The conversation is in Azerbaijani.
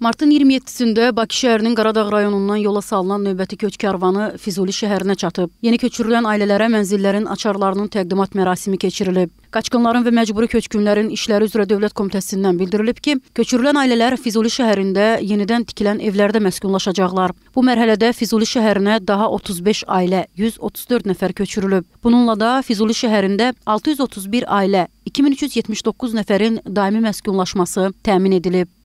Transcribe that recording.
Martın 27-sində Bakı şəhərinin Qaradağ rayonundan yola salınan növbəti köç karvanı Füzuli şəhərinə çatıb. Yeni köçürülən ailələrə mənzillərin açarlarının təqdimat mərasimi keçirilib. Qaçqınların və məcburi köçkünlərin işləri üzrə Dövlət Komitəsindən bildirilib ki, köçürülən ailələr Füzuli şəhərində yenidən tikilən evlərdə məskunlaşacaqlar. Bu mərhələdə Füzuli şəhərinə daha 35 ailə, 134 nəfər köçürülüb. Bununla da Füzuli şəhərində 631 ailə, 2379 nəfərin daimi məskunlaşması təmin edilib.